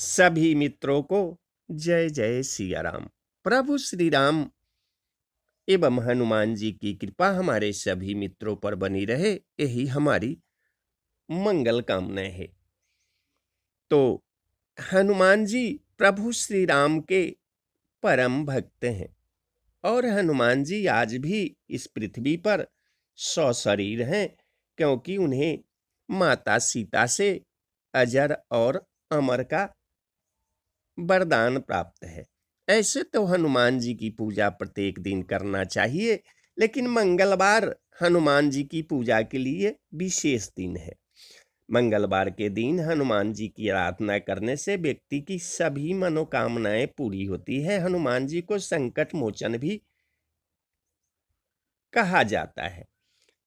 सभी मित्रों को जय जय सिया राम प्रभु श्री राम एवं हनुमान जी की कृपा हमारे सभी मित्रों पर बनी रहे यही हमारी मंगल कामना है तो हनुमान जी प्रभु श्री राम के परम भक्त हैं और हनुमान जी आज भी इस पृथ्वी पर सौ शरीर हैं क्योंकि उन्हें माता सीता से अजर और अमर का वरदान प्राप्त है ऐसे तो हनुमान जी की पूजा प्रत्येक दिन करना चाहिए लेकिन मंगलवार हनुमान जी की पूजा के लिए विशेष दिन है मंगलवार के दिन हनुमान जी की आराधना करने से व्यक्ति की सभी मनोकामनाएं पूरी होती है हनुमान जी को संकट मोचन भी कहा जाता है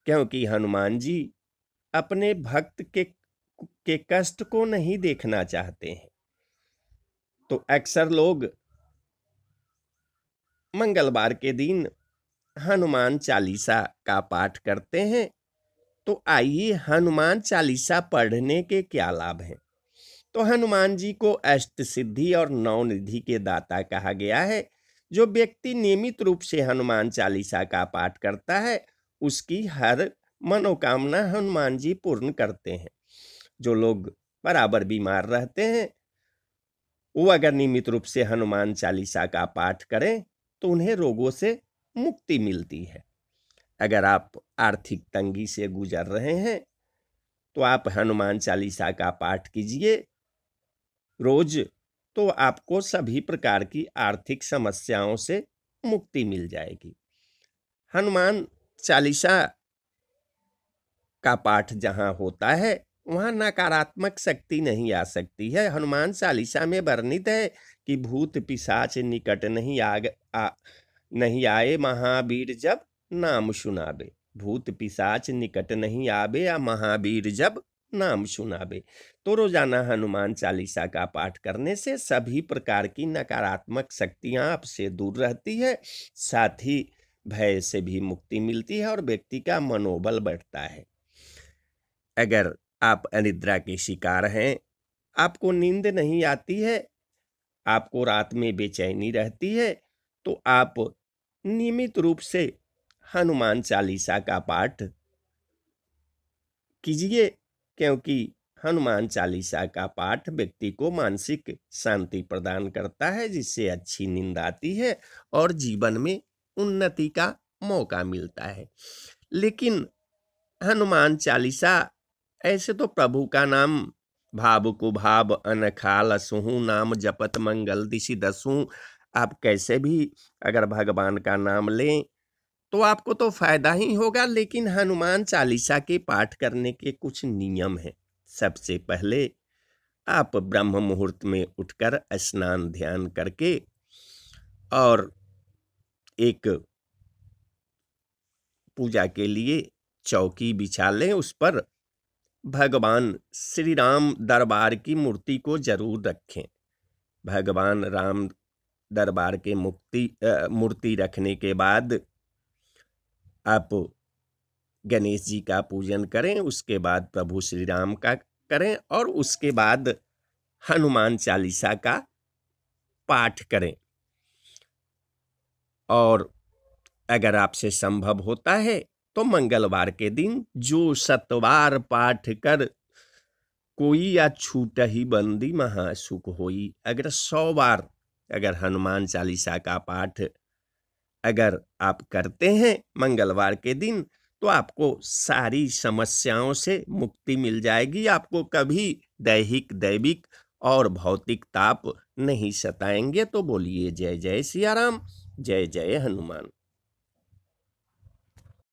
क्योंकि हनुमान जी अपने भक्त के के कष्ट को नहीं देखना चाहते हैं तो अक्सर लोग मंगलवार के दिन हनुमान चालीसा का पाठ करते हैं तो आइए हनुमान चालीसा पढ़ने के क्या लाभ हैं तो हनुमान जी को अष्ट सिद्धि और नौ निधि के दाता कहा गया है जो व्यक्ति नियमित रूप से हनुमान चालीसा का पाठ करता है उसकी हर मनोकामना हनुमान जी पूर्ण करते हैं जो लोग बराबर बीमार रहते हैं वो अगर नियमित रूप से हनुमान चालीसा का पाठ करें तो उन्हें रोगों से मुक्ति मिलती है अगर आप आर्थिक तंगी से गुजर रहे हैं तो आप हनुमान चालीसा का पाठ कीजिए रोज तो आपको सभी प्रकार की आर्थिक समस्याओं से मुक्ति मिल जाएगी हनुमान चालीसा का पाठ जहाँ होता है वहाँ नकारात्मक शक्ति नहीं आ सकती है हनुमान चालीसा में वर्णित है कि भूत पिशाच निकट नहीं आ, आ नहीं आए महावीर जब नाम सुनाबे भूत पिशाच निकट नहीं आवे या महावीर जब नाम सुनावे तो रोजाना हनुमान चालीसा का पाठ करने से सभी प्रकार की नकारात्मक शक्तियाँ आपसे दूर रहती है साथ ही भय से भी मुक्ति मिलती है और व्यक्ति का मनोबल बढ़ता है अगर आप अनिद्रा के शिकार हैं आपको नींद नहीं आती है आपको रात में बेचैनी रहती है तो आप नियमित रूप से हनुमान चालीसा का पाठ कीजिए क्योंकि हनुमान चालीसा का पाठ व्यक्ति को मानसिक शांति प्रदान करता है जिससे अच्छी नींद आती है और जीवन में उन्नति का मौका मिलता है लेकिन हनुमान चालीसा ऐसे तो प्रभु का नाम भाव भाव अनखा लसहू नाम जपत मंगल दिशि दसू आप कैसे भी अगर भगवान का नाम लें तो आपको तो फायदा ही होगा लेकिन हनुमान चालीसा के पाठ करने के कुछ नियम हैं सबसे पहले आप ब्रह्म मुहूर्त में उठकर स्नान ध्यान करके और एक पूजा के लिए चौकी बिछा लें उस पर भगवान श्री राम दरबार की मूर्ति को जरूर रखें भगवान राम दरबार के मुक्ति मूर्ति रखने के बाद आप गणेश जी का पूजन करें उसके बाद प्रभु श्री राम का करें और उसके बाद हनुमान चालीसा का पाठ करें और अगर आपसे संभव होता है तो मंगलवार के दिन जो सतवार पाठ कर कोई या छूट ही बंदी महासुख होई अगर सौ बार अगर हनुमान चालीसा का पाठ अगर आप करते हैं मंगलवार के दिन तो आपको सारी समस्याओं से मुक्ति मिल जाएगी आपको कभी दैहिक दैविक और भौतिक ताप नहीं सताएंगे तो बोलिए जय जय सियाराम जय जय हनुमान